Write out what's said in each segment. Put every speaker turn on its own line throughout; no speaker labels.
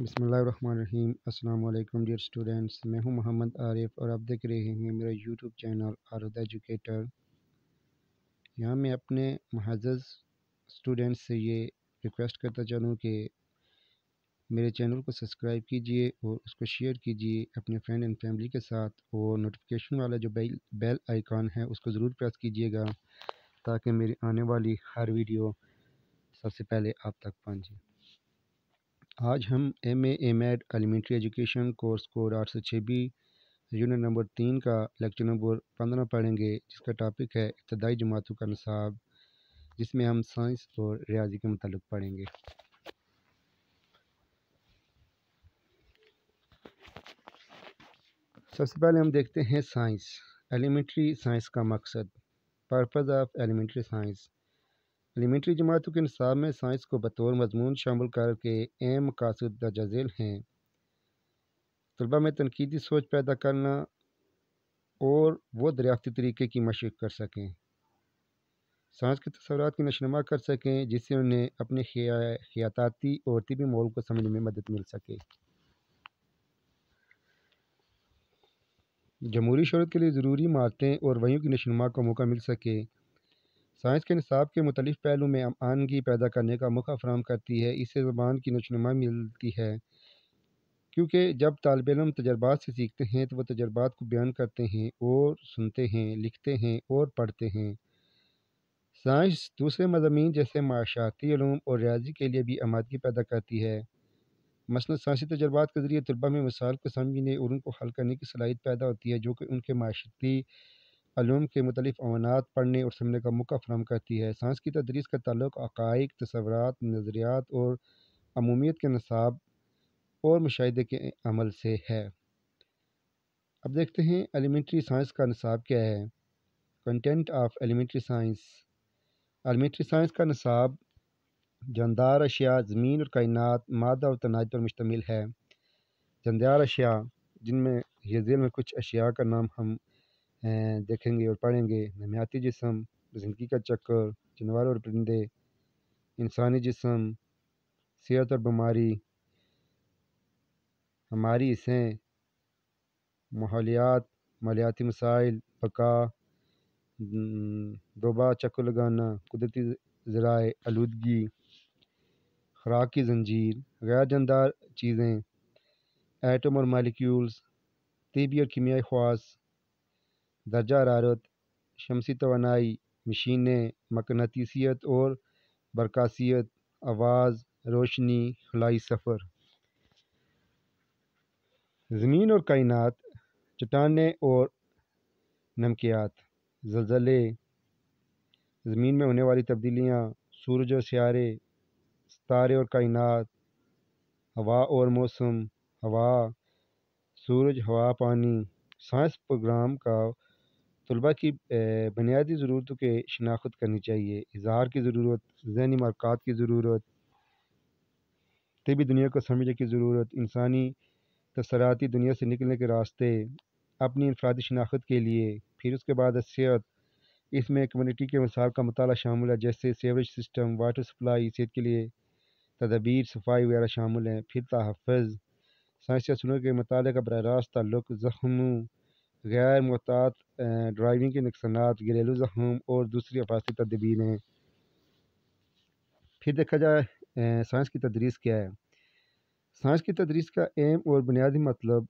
बसमीम अल्लाम dear students मैं हूं मोहम्मद आरिफ और आप देख रहे हैं मेरा यूट्यूब चैनल आरद एजुकेटर यहां मैं अपने महजस स्टूडेंट्स से ये रिक्वेस्ट करता चलूँ कि मेरे चैनल को सब्सक्राइब कीजिए और उसको शेयर कीजिए अपने फ्रेंड एंड फैमिली के साथ और नोटिफिकेशन वाला जो बेल बेल आइकॉन है उसको ज़रूर प्रेस कीजिएगा ताकि मेरी आने वाली हर वीडियो सबसे पहले आप तक पहुँचे आज हम M M Ed elementary education course code आठ सौ छः बी यूनिट नंबर तीन का लेक्चर नंबर पंद्रह पढ़ेंगे जिसका टॉपिक है इब्तदाई जमातों का नसाब जिसमें हम साइंस और रियाजी के मतलब पढ़ेंगे सबसे पहले हम देखते हैं साइंस एलिमेंट्री साइंस का मकसद purpose of elementary science elementary जमातों के निसाब में साइंस को बतौर मजमून शामिल करके अहम मकासद दर्जा झेल हैं तलबा में तनकीदी सोच पैदा करना और वो दरियाती तरीके की मशक़ कर सकें साइंस के तस्वर की नशनुमा कर सकें जिससे उन्हें अपने हयाताती और तबी माहौल को समझने में मदद मिल सके जमहूरी शहरत के लिए ज़रूरी इमारतें और वहीं की नशनुमा का मौका मिल सके साइंस के निसाब के मुतल पहलू में आमानगी पैदा करने का मौका फ्राहम करती है इससे ज़बान की नशोनमा मिलती है क्योंकि जब तालब इम तजर्बात से सीखते हैं तो वह तजर्बात को बयान करते हैं और सुनते हैं लिखते हैं और पढ़ते हैं साइंस दूसरे मजामी जैसे माशाती और रियाजी के लिए भी आमादगी पैदा करती है मसला साइंसी तजर्बात के ज़रिए तलबा में मसाल को समझने और उनको हल करने की सलाहित पैदा होती है जो कि उनके माशती ूम के मुख्तलिफ़ अमानात पढ़ने और सुनने का मौका फ्राहम करती है साइंस की तदरीस का तल्लुक अकाइक तस्वरत नज़रियात और अमूमियत के नसाब और मुशाहे के अमल से है अब देखते हैं एलिमेंट्री साइंस का नसाब क्या है content of elementary science elementary science का नसाब जानदार अशिया ज़मीन और कायनत मादा और तनाज पर मुश्तमिल है जानदार अशिया जिनमें ये में कुछ अशिया का नाम हम देखेंगे और पढ़ेंगे नमियाती जिसम ज़िंदगी का चक्कर जानवर और परिंदे इंसानी जिसम सेहत और बीमारी हमारी हिस्सें माहौलियात मालियाती मसाइल बका दोबा चक्कर लगाना कुदरती ज़राए आलूदगी खुराक की जंजीर गैर जानदार चीज़ें एटम और मालिक्यूल्स तबी और कीमियाई ख्वास दर्जा हरारत शमसी तोनाई मशीनें मकनतीसीत और बरकासीत आवाज़ रोशनी खलाई सफ़र ज़मीन और कायनात चट्टानें और नमकियात जलजले ज़मीन में होने वाली तब्दीलियाँ सूरज और सियारे सितारे और कायनात हवा और मौसम हवा सूरज हवा पानी साइंस प्रोग्राम का तलबा की बुनियादी ज़रूरतों के शनाख्त करनी चाहिए इजहार की ज़रूरत जहनी मरक़ात की ज़रूरत तबी दुनिया को समझने की ज़रूरत इंसानी तसराती दुनिया से निकलने के रास्ते अपनी इनफरादी शनाख्त के लिए फिर उसके बाद सेहत इसमें कम्यूनिटी के मसाल का मताल शामिल है जैसे सीवरेज सिस्टम वाटर सप्लाई सेहत के लिए तदबीर सफाई वगैरह शामिल हैं फिर तहफ़ साइंस या के मताले का बर रास्त लुक जख्मों गैर मुहतात ड्राइविंग के नुकसान घरेलू जख्म और दूसरी आफाती तदबीरें फिर देखा जाए साइंस की तदरीस क्या है साइंस की तदरीस का एम और बुनियादी मतलब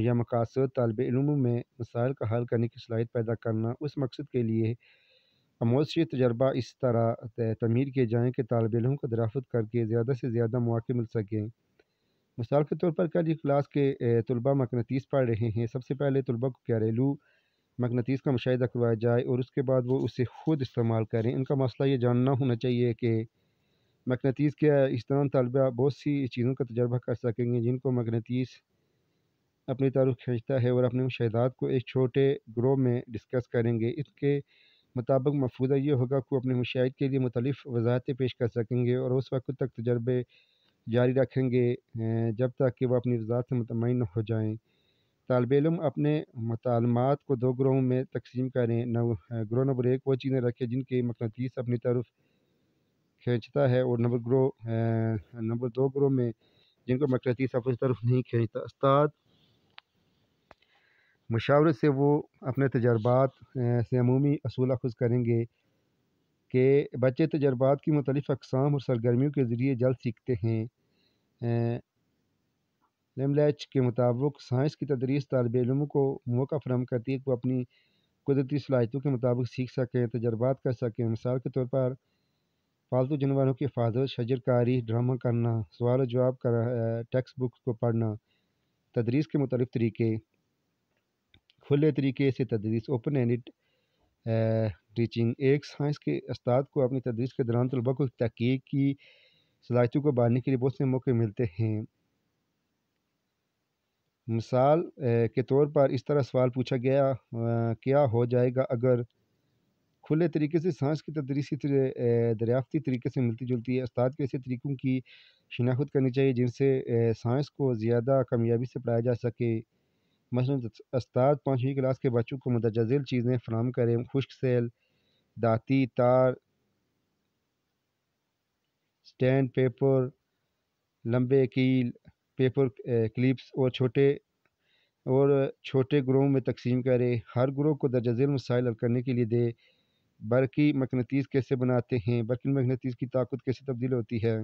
या मकासद तलब इलमों में मसाइल का हल करने की सलाहित पैदा करना उस मकसद के लिए अमोसी तजर्बा इस तरह तमीर किए जाएँ कि तलब इलम को दराफत करके ज़्यादा से ज़्यादा मौक़े मिल सकें मिसाल के तौर पर कल ये क्लास के तलबा मकनतीस पढ़ रहे हैं सबसे पहले तलबा को घरेलू मकनतीस का मुशाह करवाया जाए और उसके बाद वो उसे ख़ुद इस्तेमाल करें उनका मसला ये जानना होना चाहिए कि मकनतीस के इस तरह तलबा बहुत सी चीज़ों का तजर्बा कर सकेंगे जिनको मकनतीस अपनी तारुफ खींचता है और अपने मुशाहदात को एक छोटे ग्रोह में डिस्कस करेंगे इसके मुताबिक मफूदा ये होगा कि अपने मुशाह के लिए मुख्तलिफ वजाहतें पेश कर सकेंगे और उस वक्त तक तजर्बे जारी रखेंगे जब तक कि वह अपनी रजात से मतमिन हो जाएँ तलब इलम अपने मतालमात को दो ग्रोहों में तकसीम करें नव ग्रोह नंबर एक वो चीज़ें रखें जिनके मकनतीस अपनी तरफ खींचता है और नंबर ग्रोह नंबर दो ग्रोह में जिनको मकनतीस अपनी तरफ नहीं खींचता उस्ताद मशावरत से वो अपने तजर्बात से अमूमी असूल अखज़ करेंगे कि बच्चे तजर्बात तो की मुख्तलिफ़ अकसाम और सरगर्मियों के ज़रिए जल्द सीखते हैं लेमलैच के मुताबिक साइंस की तदरीस तलब इलमों को मौका फ्राहम करती है कि वो अपनी कुदरती सलाहितों के मुताबिक सीख सकें तजर्बात कर सकें मिसाल के तौर पर पालतू जानवरों की हिफाजत शजरकारी ड्रामा करना सवाल और जवाब कर टेक्स बुक्स को पढ़ना तदरीस के मुख्तलिफ तरीके खुले तरीके से तदरीस ओपन एंड टीचिंग एक साइंस हाँ, के उस्ताद को अपनी तदरीस के दौरान तलबा को तहकीक की सलाहितों को बढ़ाने के लिए बहुत से मौके मिलते हैं मिसाल के तौर पर इस तरह सवाल पूछा गया क्या हो जाएगा अगर खुले तरीके से सांस की तदरीसी दरियाफ्ती तरीके से मिलती जुलती है उस्ताद को ऐसे तरीक़ों की शिनाख्त करनी चाहिए जिनसे साइंस को ज़्यादा कामयाबी से पढ़ाया जा सके मसलन उस्ताद पाँचवीं क्लास के बच्चों को मुतजल चीज़ें फ्राहम करें खुश्क सेल दाती तार स्टैंड पेपर लंबे कील पेपर क्लिप्स और छोटे और छोटे ग्रोह में तकसीम करें हर ग्रोह को झेल मसाइल हल करने के लिए दे बरकी मकनतीस कैसे बनाते हैं बरकी मकनतीस की ताकत कैसे तब्दील होती है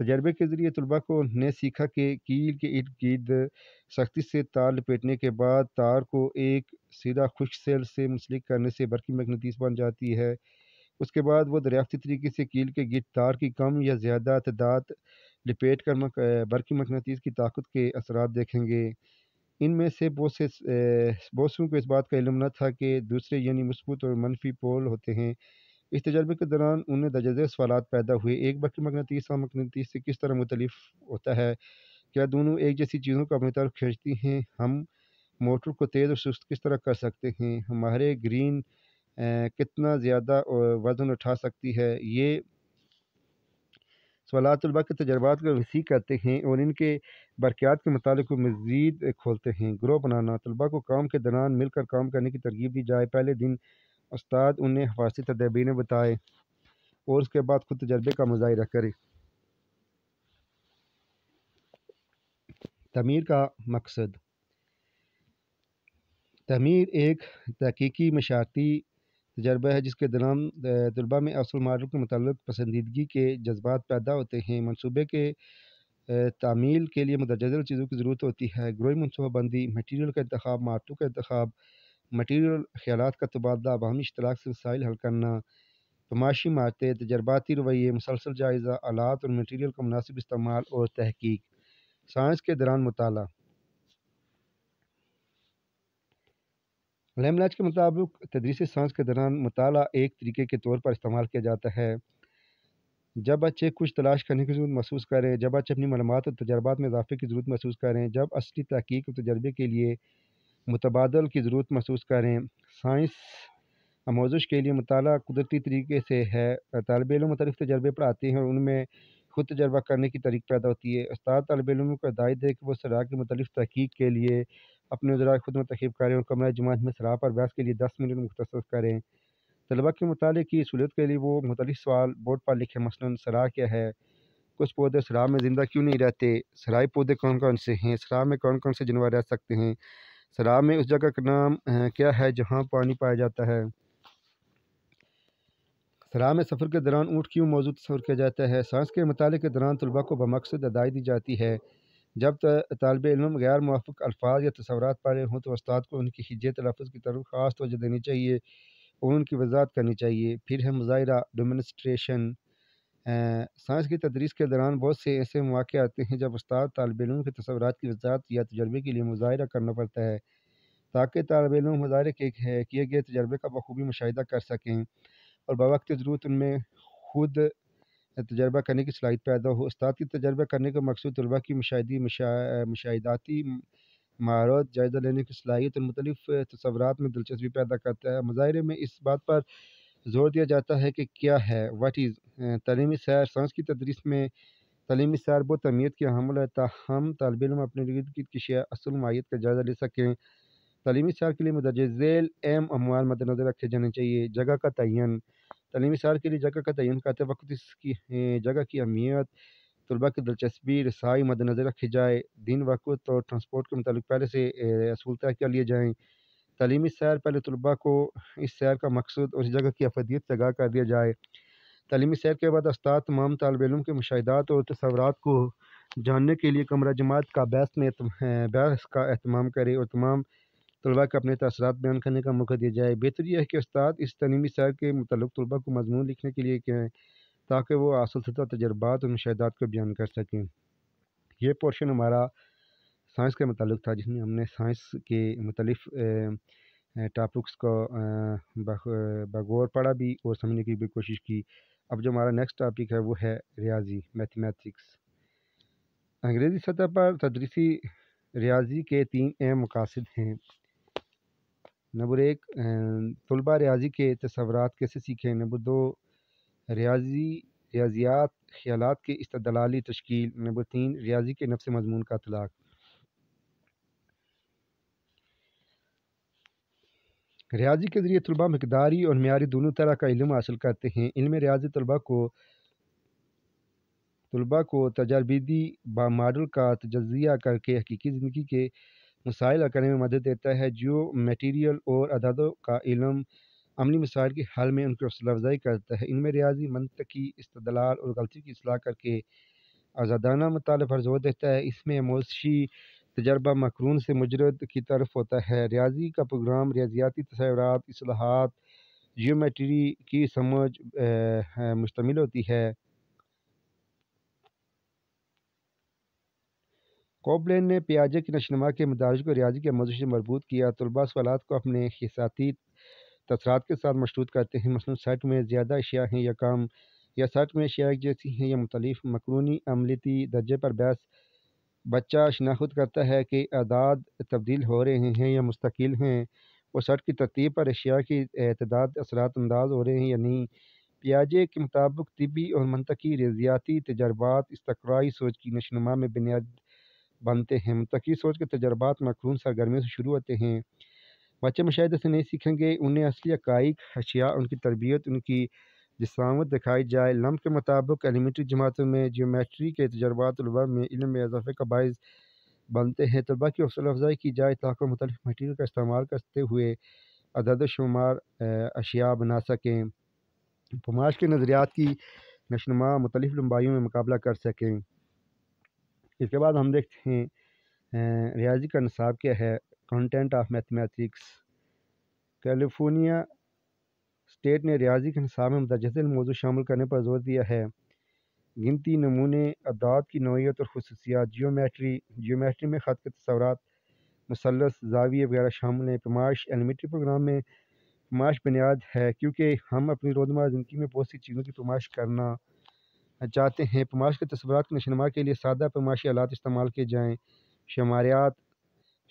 तजर्बे के ज़रिए तलबा को ने सीखा कि कील के इर्द गिर्द सख्ती से तार लपेटने के बाद तार को एक सीधा खुश सेल से मुंसलिक करने से बरकी मकनतीस बन जाती है उसके बाद वो दरियाफ्ती तरीके से कील के गिर्द तार की कम या ज़्यादा तदाद लपेट कर मक, बरकी मकनतीस की ताकत के असर देखेंगे इनमें से बहुत से बहुतों को इस बात का इलम न था कि दूसरे यानी मस्बूत और मनफी पोल होते हैं इस तजर्बे के दौरान उन्हें दर्जे सवाल पैदा हुए एक बल्कि मकनतीस और मकनतीस से किस तरह मुतलिफ होता है क्या दोनों एक जैसी चीज़ों को अपनी तरफ खींचती हैं हम मोटर को तेज़ और सुस्त किस तरह कर सकते हैं हमारे ग्रीन कितना ज़्यादा वजन उठा सकती है ये सवाल तलबा के तजर्बात को वसी करते हैं और इनके बरक़ात के मतलब को मज़ीद खोलते हैं ग्रोह बनाना तलबा को काम के दौरान मिलकर काम करने की तरगीब दी जाए पहले दिन उस्ताद उन्हें हवासी तदबीरें बताए और उसके बाद खुद तजर्बे का मुजाहरा करें तमीर का मकसद तमीर एक तहकीकी मशाती तजर्बा है जिसके दौरान तलबा में असल मारूफ के मतलब पसंदीदगी के जज्बात पैदा होते हैं मनसूबे के तामील के लिए मुतजल चीज़ों की ज़रूरत होती है ग्रोई मनसूबाबंदी मटीरियल का इंतबाब मार्टों का इंतबाब मटीरियल ख्याल का तबादला बाहमी इश्तराक से वसाइल हल करना तमाशी मारते तजर्बाती रवैये मुसलसल जायज़ा आलात और मटीरियल का मुनासिब इस्तेमाल और तहकीक साइंस के दौरान मताल लैमलाज के मुताबिक तदरीसी साइंस के दौरान मताल एक तरीके के तौर पर इस्तेमाल किया जाता है जब बच्चे कुछ तलाश करने की जरूरत महसूस करें जब बच्चे अपनी मालूम और तजर्बात में इजाफे की ज़रूरत महसूस करें जब असली तहकीक और तजर्बे के लिए मुतबादल की ज़रूरत महसूस करें साइंस आमोज़श के लिए मताल कुदरती तरीके से है तलब इम मुख्तलिफ तजर्बे पर आते हैं और उनमें खुद तजर्बा करने की तरीक पैदा होती है उस्ताद तलब इम को हदायत है कि वह सराह की मतलब तहकीक के लिए अपने ज़रा खुद में मंतखब करें और कमरा जमात में सराह पर बहस के लिए दस मिनट मुख्तर करें तलबा के मताले की सहूलत के लिए वो मुख्तलिफ सवाल बोर्ड पर लिखे मसला सराह क्या है कुछ पौधे सराह में ज़िंदा क्यों नहीं रहते सराय पौधे कौन कौन से हैं सराह में कौन कौन से जानवर रह सकते हैं सराब में उस जगह का नाम क्या है जहाँ पानी पाया जाता है सराब में सफ़र के दौरान ऊँट क्यों मौजूद तस्वर किया जाता है साइंस के मताले के दौरान तलबा को बमकसद अदाई दी जाती है जब तलब इलम गैर मुआफ़ अल्फाज या तस्वरत पा रहे हों तो उस्ताद को उनकी हिजत तलफ़ की तरफ ख़ास तोजह देनी चाहिए और उनकी वजाहत करनी चाहिए फिर है मुजाहरा डोमिनस्ट्रेशन साइंस की तदरीस के दौरान बहुत से ऐसे मौक़े आते हैं जब उस्ताद तालब इलम के तस्वरत की वजात या तजर्बे के लिए मुजाहरा करना पड़ता है ताकि तालब इलम मुजाहरे के किए गए तजर्बे का बखूबी मुशाह कर सकें और बवक्त ज़रूरत उनमें खुद तजर्बा करने की सलाहित पैदा हो उस्ताद की तजर्बा करने का मकसद तलबा की मुशाहदी मुशाहदाती महारत जायज़ा लेने की सलाहियत और मुख्तलिफ तस्वरत में दिलचस्पी पैदा करता है मुजाहरे में इस बात पर जोर दिया जाता है कि क्या है वट इज़ तलीमी सैर साइंस की तदरीस में तलीमी सैर बहुत तमीयत के हमल है ताहम तलब इम अपने की असल माहियत का जायज़ा ले सकें तलीमी सैर के लिए मदरज झेल एम अमवाल मद्दनज़र रखे जाने चाहिए जगह का तयन तलीमी सैर के लिए जगह का तयन करते वक्त इसकी जगह की अहमियत तलबा की दिलचस्पी रसाई मद्दनज़र रखी जाए दिन वक्त और ट्रांसपोर्ट के मतलब पहले से असूल तय कर लिए जाएँ तलीमी सैर पहले तलबा को इस सैर का मकसद और इस जगह की अफदियत से आगाह कर दिया जाए तलीमी सैर के बाद उस्ताद तमाम इलम के मुशाहदात और तस्वरत को जानने के लिए कमरा जमात का बहस में बहस का अहतमाम करे और तमाम तलबा के अपने तसरत बयान करने का मौका दिया जाए बेहतर यह है कि उस्ताद इस तलीमी सैर के मतलब तलबा को मजमून लिखने के लिए कहें ताकि वो असल शुदा तजर्बात और मुशाहदात को बयान कर सकें यह पोर्शन हमारा साइंस के मतलब था जिसमें हमने साइंस के मुख्तलिफ़ टॉपिक्स को बगौर पढ़ा भी और समझने की भी कोशिश की अब जो हमारा नेक्स्ट टॉपिक है वो है रियाजी मैथमेटिक्स अंग्रेज़ी सतह पर तदरीसी रियाजी के तीन अहम मकासद हैं नंबर एक तलबा रियाजी के तस्वरत कैसे सीखें नंबर दो रियाजी रियाजियात ख्याल के इस्तलाली तश्कील नंबर तीन रियाजी के नफ़ मजमून का तलाक रियाजी के ज़रिए तलबा मकदारी और मीरी दोनों तरह का इलम हासिल करते हैं इलम रियाजी तलबा को तलबा को तजर्बीदी बा मॉडल का तजिया करके हकीकी ज़िंदगी के मसाइल करने में मदद देता है जो मटीरियल और अदादों का इलम अमली मसाइल के हल में उनकी हौसला अफजाई करता है इनमें रियाजी मंत की इस्तलाल और गलती की असलाह करके आज़ादाना मतलब पर जोर देता है इसमें मोशी तजर्बा मकरून से मुजरद की तरफ होता है रियाजी का प्रोग्राम रियाजियाती तस्वरत असलाहत जियोमेट्री की समझ मुश्तमिल होती है कोबलेन ने प्याजे की नशनुमा के मदारज को रियाजी के मौजू से मरबूत किया तलबा सवालत को अपने हिसाती तसरात के साथ मशरूत करते हैं मसलन सेट में ज़्यादा अशिया हैं या कम या सेट में अशिया जैसी हैं या मुख्तलिफ मकरूनी अमलती दर्जे पर बहस बच्चा शनाख्त करता है कि अदाद तब्दील हो रहे हैं या मुस्तकिल हैं और शर्ट की तरतीब पर अशिया की अतदाद असरात अंदाज हो रहे हैं या नहीं पियाजे के मुताबिक तबी और मनतकी रजियाती तजर्बात इसतकराई सोच की नशनुमा में बुनियाद बनते हैं मनतकी सोच के तजर्बात मखरून सरगर्मियों से शुरू होते हैं बच्चे मुशाह से नहीं सीखेंगे उन्हें असली अकाइक अशिया उनकी तरबियत उनकी जिसमत दिखाई जाए लम्ब के मुताबिक एलिमेंट्री जमातों में जियोमेट्री के तजर्बा तलबा में इलम में इजाफे का बायस बनते हैं तलबा की हौसला अफजाई की जाए ताकि मुख्तलिफ मटीरियल का इस्तेमाल करते हुए अदद अशिया बना सकें पुमाश के नज़रियात की नशनुमा मुख्तलिफ लम्बाइयों में मुकाबला कर सकें इसके बाद हम देखते हैं रियाजी का नसाब क्या है content of mathematics California state ने रियाजी के निसाब में मुतजल मौजू शामिल करने पर जोर दिया है गिनती नमूने अदात की नोयत और खसूसियात जियोमेट्री जियोमेट्री में ख़त के तस्वरत मुसलस जाविये वगैरह शामिल हैं पमाइश एलिमेंट्री प्रोग्राम में पमाइश बुनियाद है क्योंकि हम अपनी रोज़मर ज़िंदगी में बहुत सी चीज़ों की पेमाश करना चाहते हैं पमाइश के तस्वर की नशनमा के लिए सादा पमाशी आलात इस्तेमाल किए जाएँ शुमारियात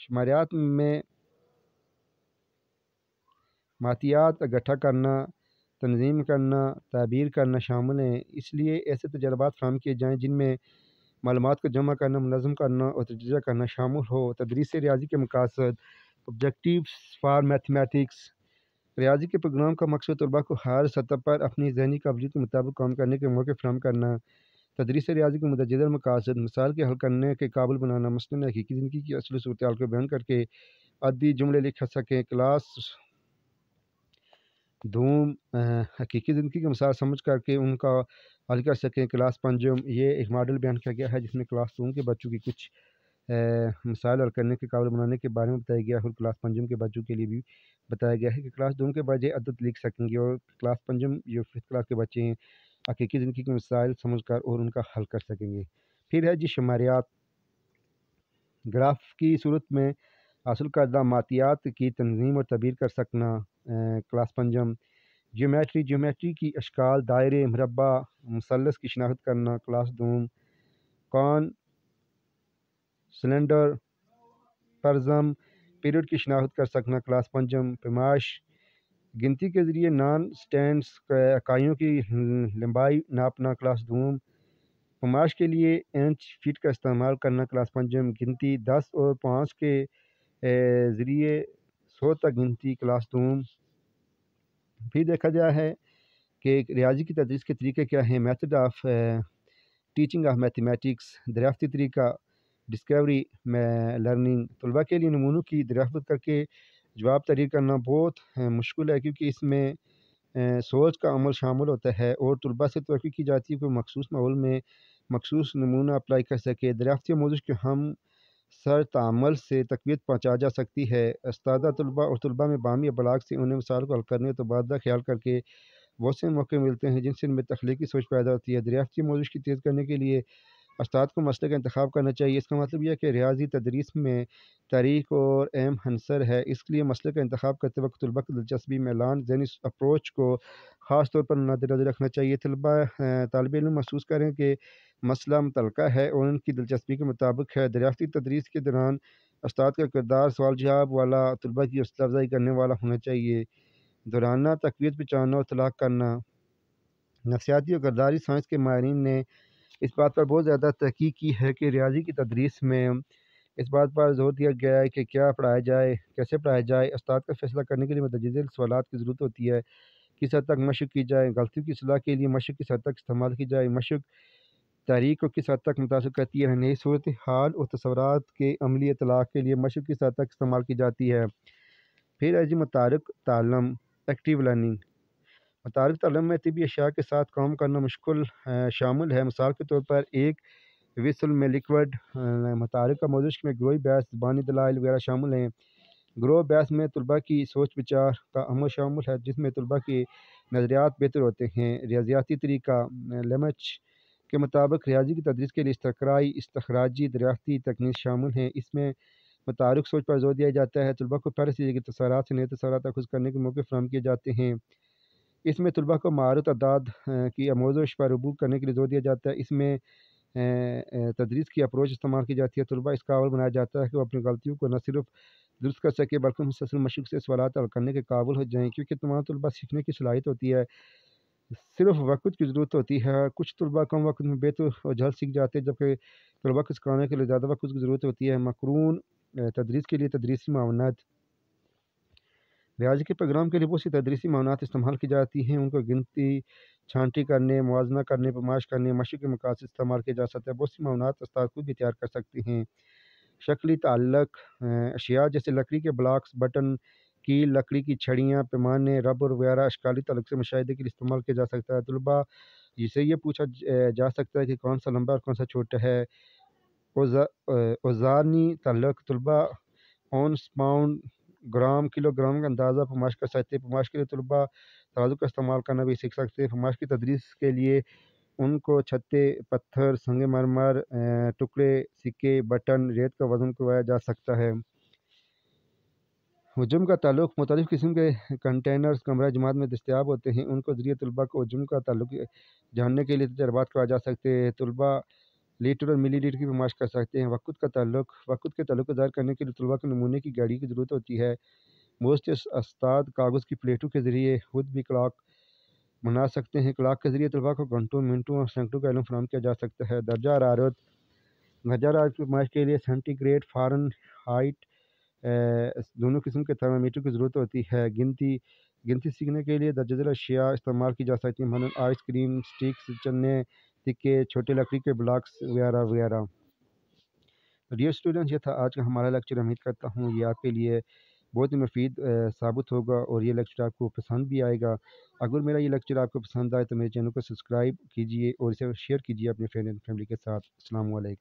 शुमारियात में मातियात इकट्ठा करना तनज़ीम करना तबीर करना शामिल हैं इसलिए ऐसे तजर्बात फ्राहम किए जाएँ जिनमें मालूम को जमा करना मनज़म करना और तजा करना शामिल हो तदरीस रियाजी के मकासद ऑब्जेक्टिव्स फार मैथमेटिक्स रियाजी के प्रोग्राम का मकसद तलबा को हर सतह पर अपनी जहनी काबिलियत के मुताबिक काम करने के मौके फ्राहम करना तदरीस रियाजी के मतजर मकासद मिसाल के हल करने के काबिल बनाना मसलन हकीकी ज़िंदगी की असल सूरत को बयान करके अदी जुमले लिख सकें क्लास धूम हकीकी ज़िंदगी के अनुसार समझ करके उनका हल कर सकें क्लास पंजम ये एक मॉडल बयान किया गया है जिसमें क्लास टू के बच्चों की कुछ मिसाइल और करने के काबिल बनाने के बारे में बताया गया है और क्लास पंजम के बच्चों के लिए भी बताया गया है कि क्लास दो के बच्चे अदद लिख सकेंगे और क्लास पंजम जो फिफ्थ क्लास के बच्चे हैं हकीकी ज़िंदगी के मिसाइल समझ कर और उनका हल कर सकेंगे फिर है जी शुमारियात ग्राफ की सूरत में हासिल करदा मातियात की तंजीम और तबीर कर सकना क्लास पंजम जोमेट्री जोमेट्री की अशकाल दायरे मरबा मुसलस की शनाख्त करना क्लास दूम कॉन सिलेंडर परजम पीरियड की शनाख्त कर सकना क्लास पंजम पैमाश गिनती के ज़रिए नॉन स्टैंड इकाइयों की लंबाई नापना क्लास दूम पमाश के लिए इंच फीट का इस्तेमाल करना क्लास पंजम गिनती दस और पाँच के ज़रिए छोटा गिनती क्लासरूम फिर देखा गया है कि रियाजी की तदरीस के तरीके क्या हैं method of teaching of mathematics दरियाफ्ती तरीका डिस्कवरी लर्निंग तलबा के लिए नमूनों की दरियाफ्त करके जवाब तहरीर करना बहुत मुश्किल है क्योंकि इसमें सोच का अमल शामिल होता है और तलबा से तो की जाती है कोई मखसूस माहौल में मखसूस नमूना अप्लाई कर सके दरियाफ्ती मौजूद के हम सर तामल से तकवीत पहुँचा जा सकती है उसदा तलबा और तलबा में बामी बलाग से उन्हें मिसाल को हल करने तो बाद ख्याल करके बहुत से मौके मिलते हैं जिनसे उनमें तख्लीकी सोच पैदा होती है दरियाफ्ती मौजूद की तेज़ करने के लिए उस्ताद को मसले का इंतब करना चाहिए इसका मतलब यह है कि रियाजी तदरीस में तारीख और अहम हंसर है इसलिए मसले का इंतब करते वक्त तलबा की दिलचस्पी मेलान जहनी अप्रोच को ख़ास तौर पर नजर रखना चाहिए तलबा तलब इन महसूस करें कि मसला मुतलका है और उनकी दिलचस्पी के मुताबिक है दरियाती तदरीस के दौरान उस्ताद का किरदार सवाल जवाब वाला तलबा की हौसला अफजाई करने वाला होना चाहिए दौराना तकवीत पहचानना और तलाक करना नफसियाती और किरदारी साइंस के माहरीन ने इस बात पर बहुत ज़्यादा तहकीक की है कि रियाजी की तदरीस में इस बात पर जोर दिया गया है कि क्या पढ़ाया जाए कैसे पढ़ाया जाए उस्ताद का फैसला करने के लिए मतजद सवाल की ज़रूरत होती है किस हद तक मशक़ की जाए गलतियों की सलाह के लिए मशक़ किस हद तक इस्तेमाल की जाए मशक़ तहरीक को किस हद तक मुतासर करती है नई सूरत हाल और तस्वरत के अमली अतलाक़ के लिए मशक़ किस हद तक इस्तेमाल की जाती है फिर अजी मुतारक तालम एक्टिव लर्निंग मतारफ़ तलम में तबी अशा के साथ काम करना मुश्किल शामिल है मिसाल के तौर पर एक विसल में लिक्विड मतारफ़ का मौजूद में ग्रोई बहस बानी दलाइल वगैरह शामिल हैं ग्रो बहस में तलबा की सोच विचार का अमल शामिल है जिसमें तलबा के नज़रियात बेहतर होते हैं रियाजियाती तरीका लमच के मुताबिक रियाजी की तदरीस के लिए इस्तराई इसतराजी दरियाती तकनीक शामिल हैं इसमें मुतारक सोच पर जोर दिया जाता है तलबा को पहले से तसारा से नए तक खुश करने के मौके फ्राहम किए जाते हैं इसमें तलबा को महारत अदाद की आमोजश पर रबू करने के लिए जोर दिया जाता है इसमें तदरीस की अप्रोच इस्तेमाल की जाती है तलबा इसका कावल बनाया जाता है कि वो अपनी गलतियों को न सिर्फ दुरुस्त कर सके बल्कि मुसलसल मशक़ से सवाल हल करने के काबुल हो जाएँ क्योंकि तमाम तलबा सीखने की सलाहित होती है सिर्फ वक्त की ज़रूरत होती है कुछ तलबा कम वक्त में बेहतर और जल्द सीख जाते हैं जबकि तलबा को सिखाने के लिए ज़्यादा वक्त की ज़रूरत होती है मकरून तदरीस के लिए तदरीसी मावनत लिहाज के प्रोग्राम के लिए बहुत सी तदरीसी मानात इस्तेमाल की जाती हैं उनको गिनती छांटी करने मुजना करने पमाश करने मशी के मकास इस्तेमाल किया जा सकता है बहुत सी मामलात उस्ताद खुद भी तैयार कर सकते हैं शक्ली तल्लक अशिया जैसे लकड़ी के ब्लॉक्स बटन की लकड़ी की छड़ियाँ पैमाने रबर वगैरह अशकाली तलक से मुशाहे के लिए इस्तेमाल किया जा सकता है तलबा जिसे ये पूछा जा सकता है कि कौन सा लंबा और कौन सा छोटा है ओजानी तलक तलबा ऑन स्पाउंड ग्राम किलोग्राम का अंदाज़ा फमाश कर सकते हैं फमाश के लिए तलबा तराजू का इस्तेमाल करना भी सीख सकते हैं फमाश की तदरीस के लिए उनको छत्ते पत्थर संग मरमर टुकड़े सिक्के बटन रेत का वज़न करवाया जा सकता है हजुम का ताल्लुक मुख्तलिफ़ किस्म के कंटेनर्स कमरा जमात में दस्तियाब होते हैं उनको ज़रिए तलबा को हजुम का ताल्लुक जानने के लिए तजर्बात करवाया जा सकते हैं तलबा लीटर और मिली लीटर की पेमाइश कर सकते हैं वक़्त का तल्लक़ वक़्त के तल्लक दायर करने के लिए तलबा के नमूने की गाड़ी की ज़रूरत होती है मोस्ट उस्ताद कागज़ की प्लेटों के ज़रिए खुद भी क्लाक बना सकते हैं क्लाक के ज़रिए तलबा को घंटों मिनटों और सेंकड़ों का इलम फराम किया जा सकता है दर्जा हरारत दर्जा हरारत की पेमाइश के लिए सेंटीग्रेड फारन हाइट दोनों किस्म के थर्मामीटर की ज़रूरत होती है गिनती गिनती सीखने के लिए दर्जा अशिया इस्तेमाल की जा सकती है मन आइसक्रीम स्टिक्स चने प्लास्टिक के छोटे लकड़ी के ब्लॉक्स वगैरह वगैरह तो डियर स्टूडेंट ये था आज का हमारा लेक्चर उम्मीद करता हूँ ये आपके लिए बहुत ही मुफीद साबित होगा और ये लेक्चर आपको पसंद भी आएगा अगर मेरा ये लेक्चर आपको पसंद आए तो मेरे चैनल को सब्सक्राइब कीजिए और इसे शेयर कीजिए अपने फ्रेंड एंड फैमिली के साथ अल्लाम